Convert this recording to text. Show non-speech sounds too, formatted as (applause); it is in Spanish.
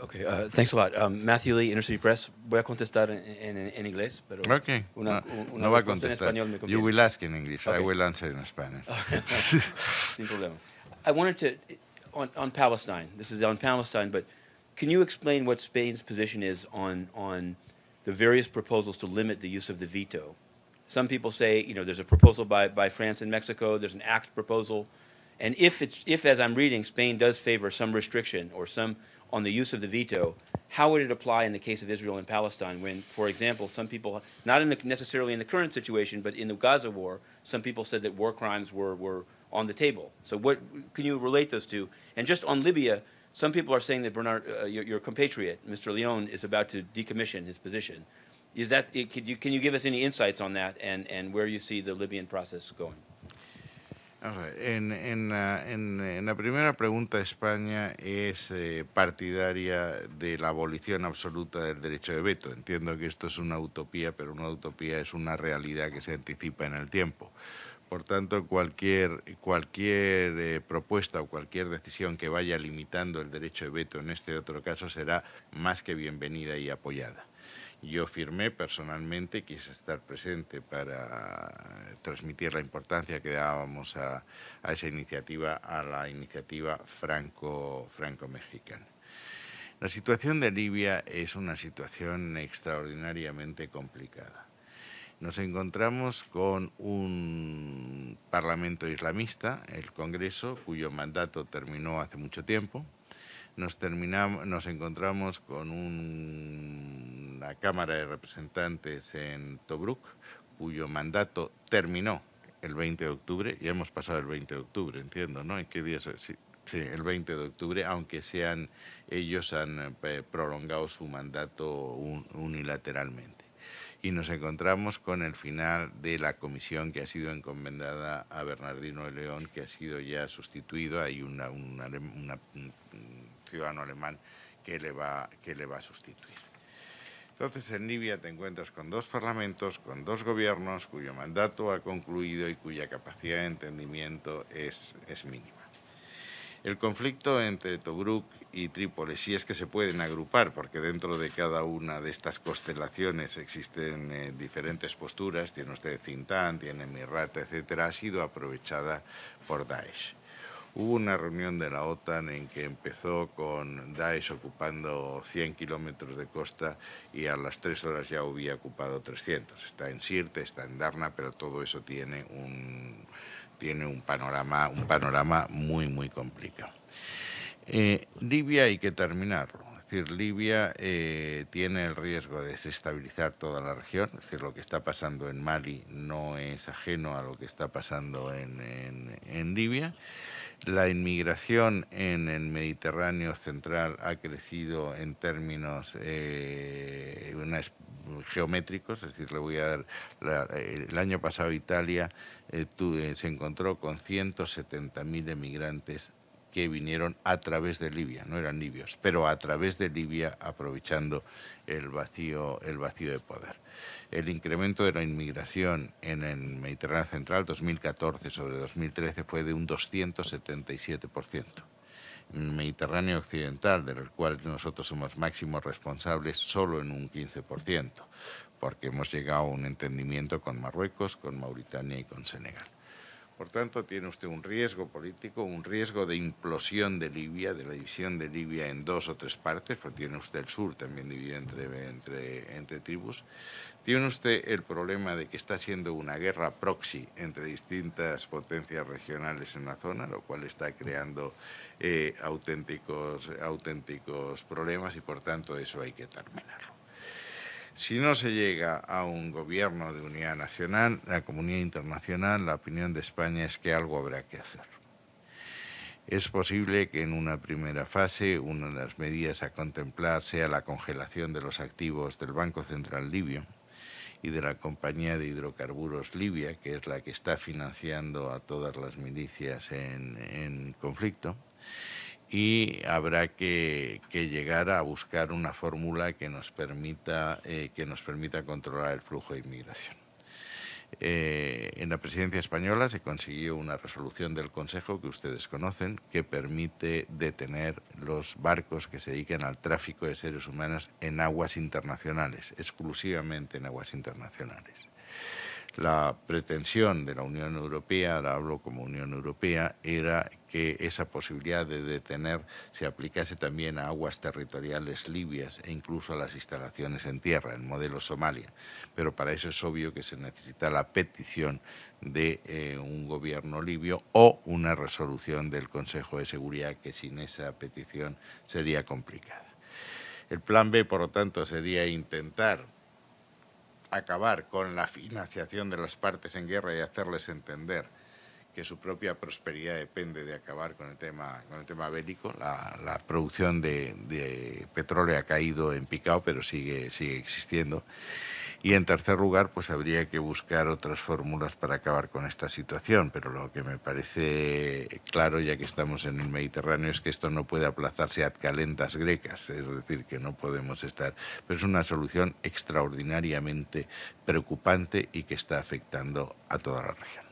Ok, uh, thanks a lot. Um, Matthew Lee, Intercity Press. Voy a contestar en, en, en inglés, pero okay. una, una no va a contestar. En me you will ask in English. Okay. I will answer in Spanish. (laughs) Sin problema. I wanted to, on, on Palestine, this is on Palestine, but can you explain what Spain's position is on, on the various proposals to limit the use of the veto? Some people say, you know, there's a proposal by, by France and Mexico, there's an ACT proposal, and if, it's, if, as I'm reading, Spain does favor some restriction or some on the use of the veto, how would it apply in the case of Israel and Palestine when, for example, some people, not in the, necessarily in the current situation, but in the Gaza war, some people said that war crimes were, were on the table. So what can you relate those to? And just on Libya, some people are saying that Bernard, uh, your, your, compatriot, Mr. Leone, is about to decommission his position. Is that, can you, can you give us any insights on that and, and where you see the Libyan process going? En, la, primera pregunta, España es eh, partidaria de la abolición absoluta del derecho de veto. Entiendo que esto es una utopía, pero una utopía es una realidad que se anticipa en el tiempo. Por tanto, cualquier, eh, propuesta o cualquier decisión que vaya limitando el derecho de veto en este otro caso será más que bienvenida y apoyada. Yo firmé personalmente, quise estar presente para transmitir la importancia que dábamos a, esa iniciativa, a la iniciativa franco franco mexicana la situación de Libia es una situación extraordinariamente complicada. Nos encontramos con un parlamento islamista, el Congreso, cuyo mandato terminó hace mucho tiempo, nos, terminamos, nos encontramos con un, una Cámara de Representantes en Tobruk, cuyo mandato terminó el 20 de octubre, ya hemos pasado el 20 de octubre, entiendo, ¿no? ¿En qué día es? Sí, el 20 de octubre, aunque sean ellos han eh, prolongado su mandato unilateralmente. Y nos encontramos con el final de la comisión que ha sido encomendada a Bernardino de León, que ha sido ya sustituido. Hay una, una ciudadano alemán que le va, que le va a sustituir. Entonces en Libia te encuentras con dos parlamentos, con dos gobiernos cuyo mandato ha concluido y cuya capacidad de entendimiento es, es mínima. El conflicto entre Tobruk y Trípoli, si es que se pueden agrupar, porque dentro de cada una de estas constelaciones existen eh, diferentes posturas, tiene usted Zintán, tiene Mirata, etcétera, ha sido aprovechada por Daesh. Hubo una reunión de la OTAN en que empezó con Daesh ocupando 100 kilómetros de costa y a las tres horas ya había ocupado 300. Está en Sirte, está en Darna, pero todo eso tiene un, tiene un, panorama, un panorama muy, muy complicado. Eh, Libia hay que terminarlo decir, Libia eh, tiene el riesgo de desestabilizar toda la región, es decir, lo que está pasando en Mali no es ajeno a lo que está pasando en, Libia. La inmigración en el Mediterráneo central ha crecido en términos eh, geométricos, es decir, le voy a dar, eh, el año pasado Italia se encontró con 170.000 emigrantes que vinieron a través de Libia, no eran libios, pero a través de Libia aprovechando el vacío, el vacío de poder. El incremento de la inmigración en el Mediterráneo Central 2014 sobre 2013 fue de un 277%. En el Mediterráneo Occidental, del cual nosotros somos máximos responsables, solo en un 15%, porque hemos llegado a un entendimiento con Marruecos, con Mauritania y con Senegal. Por tanto, tiene usted un riesgo político, un riesgo de implosión de Libia, de la división de Libia en dos o tres partes, porque tiene usted el sur también dividido entre, entre, tribus. Tiene usted el problema de que está siendo una guerra proxy entre distintas potencias regionales en la zona, lo cual está creando eh, auténticos, auténticos problemas y, por tanto, eso hay que terminar. Si no se llega a un gobierno de unidad nacional, la comunidad internacional, la opinión de España es que algo habrá que hacer. Es posible que en una primera fase una de las medidas a contemplar sea la congelación de los activos del Banco Central Libio y de la compañía de hidrocarburos Libia, que es la que está financiando a todas las milicias en, en conflicto y habrá que, llegar a buscar una fórmula que nos permita, eh, que nos permita controlar el flujo de inmigración. Eh, en la presidencia española se consiguió una resolución del Consejo que ustedes conocen que permite detener los barcos que se dediquen al tráfico de seres humanos en aguas internacionales, exclusivamente en aguas internacionales. La pretensión de la Unión Europea, ahora hablo como Unión Europea, era que esa posibilidad de detener se aplicase también a aguas territoriales libias e incluso a las instalaciones en tierra, en modelo Somalia. Pero para eso es obvio que se necesita la petición de eh, un gobierno libio o una resolución del Consejo de Seguridad que sin esa petición sería complicada. El plan B, por lo tanto, sería intentar acabar con la financiación de las partes en guerra y hacerles entender que su propia prosperidad depende de acabar con el tema, con el tema bélico. La, producción de, de, petróleo ha caído en picado, pero sigue, sigue existiendo. Y en tercer lugar, pues habría que buscar otras fórmulas para acabar con esta situación. Pero lo que me parece claro, ya que estamos en el Mediterráneo, es que esto no puede aplazarse a calentas grecas. Es decir, que no podemos estar. Pero es una solución extraordinariamente preocupante y que está afectando a toda la región.